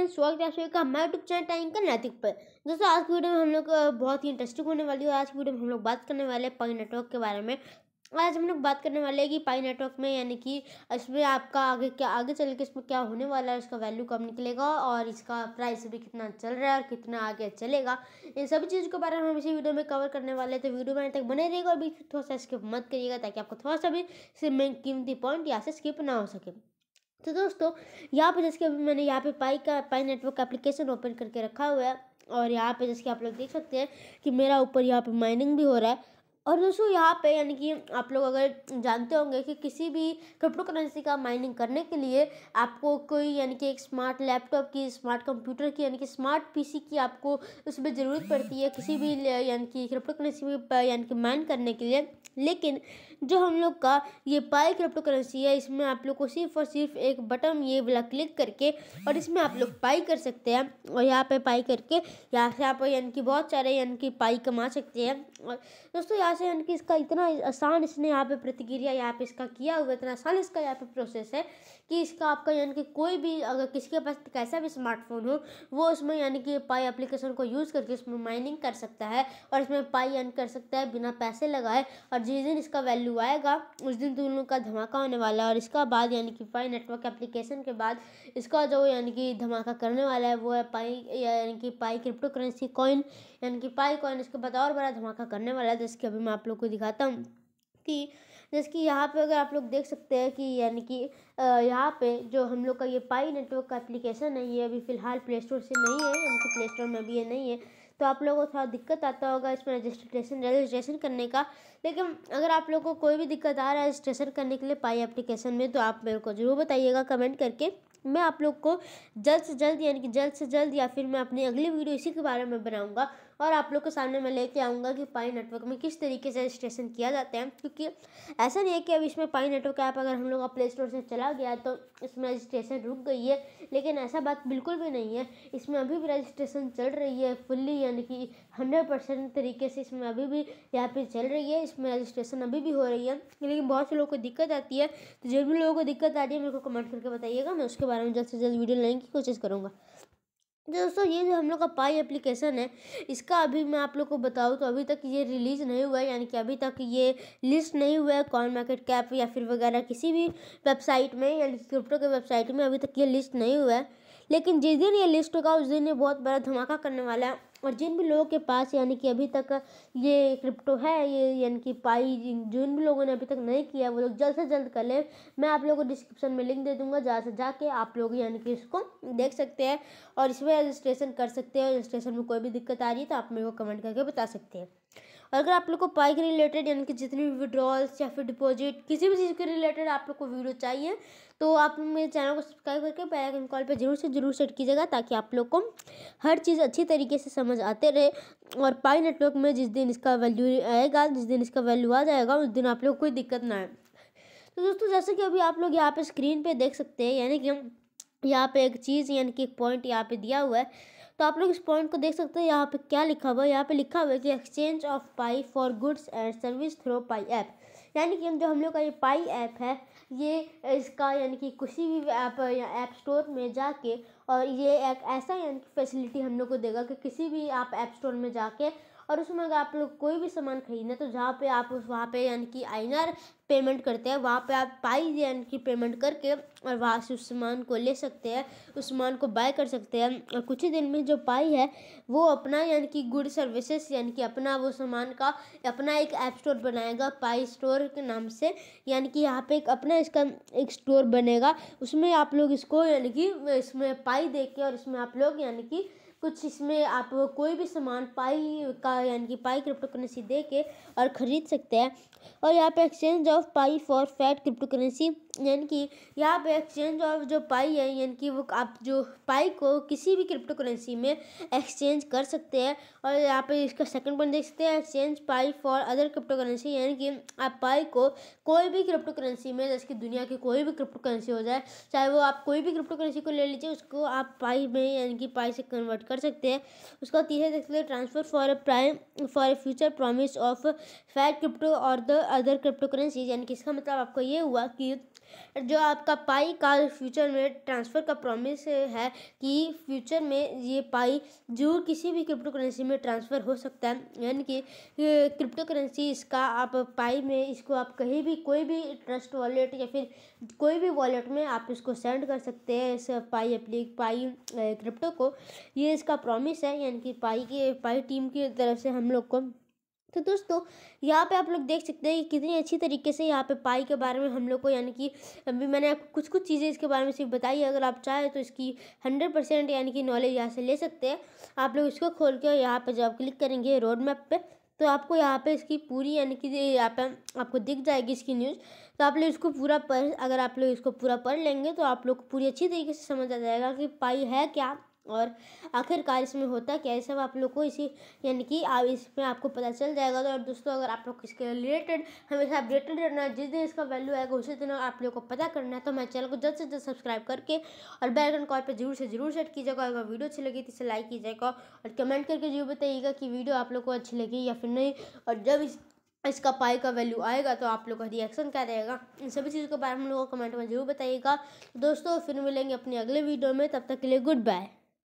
friends स्वागत है का हमारे यूट्यूब चैनल टाइम का नैतिक पर दोस्तों आज की वीडियो में हम लोग बहुत ही इंटरेस्टिंग होने वाली है आज की वीडियो में हम लोग बात करने वाले हैं पाई नेटवर्क के बारे में आज हम लोग बात करने वाले हैं कि पाई नेटवर्क में यानी कि इसमें आपका आगे क्या आगे चल के इसमें क्या होने वाला है उसका वैल्यू कब निकलेगा और इसका प्राइस भी कितना चल रहा है और कितना आगे चलेगा इन सभी चीज़ों के बारे में हम इसी वीडियो में कवर करने वाले हैं तो वीडियो में तक बने रहेगा और बीच थोड़ा सा स्किप मत करिएगा ताकि आपको थोड़ा सा भी कीमती पॉइंट या से स्किप ना हो सके तो दोस्तों यहाँ पे जैसे कि अभी मैंने यहाँ पे पाई का पाई नेटवर्क का एप्लीकेशन ओपन करके रखा हुआ है और यहाँ पे जैसे कि आप लोग देख सकते हैं कि मेरा ऊपर यहाँ पे माइनिंग भी हो रहा है और दोस्तों यहाँ पे यानी कि आप लोग अगर जानते होंगे कि किसी भी क्रिप्टो करेंसी का माइनिंग करने के लिए आपको कोई यानी कि एक स्मार्ट लैपटॉप की स्मार्ट कंप्यूटर की यानी कि स्मार्ट पीसी की आपको उसमें ज़रूरत पड़ती है किसी भी यानी कि क्रिप्टो करेंसी में यानी कि माइन करने के लिए लेकिन जो हम लोग का ये पाई क्रिप्टो करेंसी है इसमें आप लोग को सिर्फ और सिर्फ एक बटन ये वाला क्लिक करके और इसमें आप लोग पाई कर सकते हैं और यहाँ पे पाई करके यहाँ से आप यानी कि बहुत सारे यानी कि पाई कमा सकते हैं और दोस्तों यहाँ प्रकार से यानी कि इसका इतना आसान इसने यहाँ पे प्रतिक्रिया यहाँ पे इसका किया हुआ इतना आसान इसका यहाँ पे प्रोसेस है कि इसका आपका यानी कि कोई भी अगर किसी के पास कैसा भी स्मार्टफोन हो वो उसमें यानी कि पाई एप्लीकेशन को यूज़ करके उसमें माइनिंग कर सकता है और इसमें पाई अर्न कर सकता है बिना पैसे लगाए और जिस दिन इसका वैल्यू आएगा उस दिन तुम तो लोग का धमाका होने वाला है और इसका बाद यानी कि पाई नेटवर्क एप्लीकेशन के बाद इसका जो यानी कि धमाका करने वाला है वो है पाई यानी कि पाई क्रिप्टो करेंसी कॉइन यानी कि पाई कॉइन इसके बाद और बड़ा धमाका करने वाला है जिसके अभी अभी मैं आप लोग को दिखाता हूँ कि जैसे कि यहाँ पे अगर आप लोग देख सकते हैं कि यानी कि यहाँ पे जो हम लोग का ये पाई नेटवर्क का एप्लीकेशन है ये अभी फ़िलहाल प्ले स्टोर से नहीं है यानी कि प्ले स्टोर में अभी ये नहीं है तो आप लोगों को थोड़ा दिक्कत आता होगा इसमें रजिस्ट्रेशन रजिस्ट्रेशन करने का लेकिन अगर आप लोगों को कोई भी दिक्कत आ रहा है रजिस्ट्रेशन करने के लिए पाई एप्लीकेशन में तो आप मेरे को ज़रूर बताइएगा कमेंट करके मैं आप लोग को जल्द से जल्द यानी कि जल्द से जल्द या फिर मैं अपनी अगली वीडियो इसी के बारे में बनाऊँगा और आप लोग के सामने मैं लेके आऊँगा कि पाई नेटवर्क में किस तरीके से रजिस्ट्रेशन किया जाता है क्योंकि ऐसा नहीं है कि अब इसमें पाई नेटवर्क ऐप अगर हम लोग का प्ले स्टोर से चला गया तो इसमें रजिस्ट्रेशन रुक गई है लेकिन ऐसा बात बिल्कुल भी नहीं है इसमें अभी भी रजिस्ट्रेशन चल रही है फुल्ली यानी कि हंड्रेड परसेंट तरीके से इसमें अभी भी यहाँ पे चल रही है इसमें रजिस्ट्रेशन अभी भी हो रही है लेकिन बहुत से लोगों को दिक्कत आती है तो जब भी लोगों को दिक्कत आ रही है मेरे को कमेंट करके बताइएगा मैं उसके बारे में जल्द से जल्द वीडियो लेने की कोशिश करूँगा दोस्तों ये जो हम लोग का पाई एप्लीकेशन है इसका अभी मैं आप लोग को बताऊँ तो अभी तक ये रिलीज़ नहीं हुआ है यानी कि अभी तक ये लिस्ट नहीं हुआ है कॉइन मार्केट कैप या फिर वगैरह किसी भी वेबसाइट में यानी क्रिप्टो के वेबसाइट में अभी तक ये लिस्ट नहीं हुआ है लेकिन जिस दिन ये लिस्ट होगा उस दिन ये बहुत बड़ा धमाका करने वाला है और जिन भी लोगों के पास यानी कि अभी तक ये क्रिप्टो है ये यानी कि पाई जिन भी लोगों ने अभी तक नहीं किया वो लोग जल्द से जल्द कर लें मैं आप लोगों को डिस्क्रिप्शन में लिंक दे दूंगा जहाँ से जाके आप लोग यानी कि इसको देख सकते हैं और इसमें रजिस्ट्रेशन कर सकते हैं रजिस्ट्रेशन में कोई भी दिक्कत आ रही है तो आप मेरे को कमेंट करके बता सकते हैं और अगर आप लोग को पाई के रिलेटेड यानी कि जितनी भी विड्रॉल्स या फिर डिपॉजिट किसी भी चीज़ के रिलेटेड आप लोग को वीडियो चाहिए तो आप मेरे चैनल को सब्सक्राइब करके बेल कॉल पर जरूर से जरूर सेट कीजिएगा ताकि आप लोग को हर चीज़ अच्छी तरीके से समझ आते रहे और पाई नेटवर्क में जिस दिन इसका वैल्यू आएगा जिस दिन इसका वैल्यू आ जाएगा उस दिन आप लोग कोई दिक्कत ना आए तो दोस्तों जैसे कि अभी आप लोग यहाँ पे स्क्रीन पे देख सकते हैं यानी कि यहाँ पे एक चीज़ यानी कि एक पॉइंट यहाँ पे दिया हुआ है तो आप लोग इस पॉइंट को देख सकते हैं यहाँ पे क्या लिखा हुआ है यहाँ पे लिखा हुआ है कि exchange of Pi for goods and service through Pi app यानी कि हम जो हम लोग का ये पाई ऐप है ये इसका यानी कि किसी भी ऐप या ऐप स्टोर में जाके और ये एक ऐसा यानी कि फैसिलिटी हम लोग को देगा कि किसी भी आप ऐप स्टोर में जाके और उसमें अगर आप लोग कोई भी सामान खरीदना तो जहाँ पे आप उस वहाँ पे यानी कि आइनर पेमेंट करते हैं वहाँ पे आप पाई यानी कि पेमेंट करके और वहाँ से उस सामान को ले सकते हैं उस सामान को बाय कर सकते हैं और कुछ ही दिन में जो पाई है वो अपना यानी कि गुड सर्विसेस यानी कि अपना वो सामान का अपना एक ऐप स्टोर बनाएगा पाई स्टोर के नाम से यानी कि यहाँ पे एक अपना इसका एक स्टोर बनेगा उसमें आप लोग इसको यानी कि इसमें पाई दे के और इसमें आप लोग यानी कि कुछ इसमें आप कोई भी सामान पाई का यानी कि पाई क्रिप्टो करेंसी दे के और ख़रीद सकते हैं और यहाँ पे exchange of Pi for fiat crypto currency यानी कि यहाँ पे एक्सचेंज ऑफ जो पाई है यानी कि वो आप जो पाई को किसी भी क्रिप्टो करेंसी में एक्सचेंज कर सकते हैं और यहाँ पे इसका सेकंड पॉइंट देख सकते हैं exchange Pi for other crypto currency यानी कि आप पाई को कोई भी क्रिप्टो करेंसी में जैसे कि दुनिया की कोई भी क्रिप्टो करेंसी हो जाए चाहे वो आप कोई भी क्रिप्टो करेंसी को ले लीजिए उसको आप पाई में यानी कि पाई से कन्वर्ट कर सकते हैं उसका तीसरा देख सकते हैं transfer for a prime for a future promise of fiat crypto और द अदर क्रिप्टो करेंसी यानी कि इसका मतलब आपको ये हुआ कि जो आपका पाई का फ्यूचर में ट्रांसफ़र का प्रॉमिस है कि फ्यूचर में ये पाई जरूर किसी भी क्रिप्टो करेंसी में ट्रांसफ़र हो सकता है यानी कि क्रिप्टो करेंसी इसका आप पाई में इसको आप कहीं भी कोई भी ट्रस्ट वॉलेट या फिर कोई भी वॉलेट में आप इसको सेंड कर सकते हैं इस पाई एप्लिक पाई क्रिप्टो को ये इसका प्रॉमिस है यानी कि पाई के पाई टीम की तरफ से हम लोग को तो दोस्तों यहाँ पे आप लोग देख सकते हैं कि कितनी अच्छी तरीके से यहाँ पे पाई के बारे में हम लोग को यानी कि अभी मैंने आपको कुछ कुछ चीज़ें इसके बारे में सिर्फ बताई है अगर आप चाहें तो इसकी हंड्रेड परसेंट यानी कि नॉलेज यहाँ से ले सकते हैं आप लोग इसको खोल के यहाँ पर जब क्लिक करेंगे रोड मैप पर तो आपको यहाँ पर इसकी पूरी यानी कि यहाँ पर आपको दिख जाएगी इसकी न्यूज़ तो आप लोग इसको पूरा पढ़ अगर आप लोग इसको पूरा पढ़ लेंगे तो आप लोग को पूरी अच्छी तरीके से समझ आ जाएगा कि पाई है क्या और आखिरकार इसमें होता क्या है सब आप लोग को इसी यानी कि आप इसमें आपको पता चल जाएगा तो और दोस्तों अगर आप लोग इसके रिलेटेड हमेशा अपडेटेड रहना है जिस दिन इसका वैल्यू आएगा उसी दिन आप लोग को पता करना है तो हमारे चैनल को जल्द से जल्द सब्सक्राइब करके और बेलाइकन कॉल पर जरूर से जरूर सेट कीजिएगा अगर वीडियो अच्छी लगी तो इसे लाइक कीजिएगा और कमेंट करके जरूर बताइएगा कि वीडियो आप लोग को अच्छी लगी या फिर नहीं और जब इस इसका पाई का वैल्यू आएगा तो आप लोग का रिएक्शन क्या रहेगा इन सभी चीज़ों के बारे में हम लोगों को कमेंट में जरूर बताइएगा दोस्तों फिर मिलेंगे अपने अगले वीडियो में तब तक के लिए गुड बाय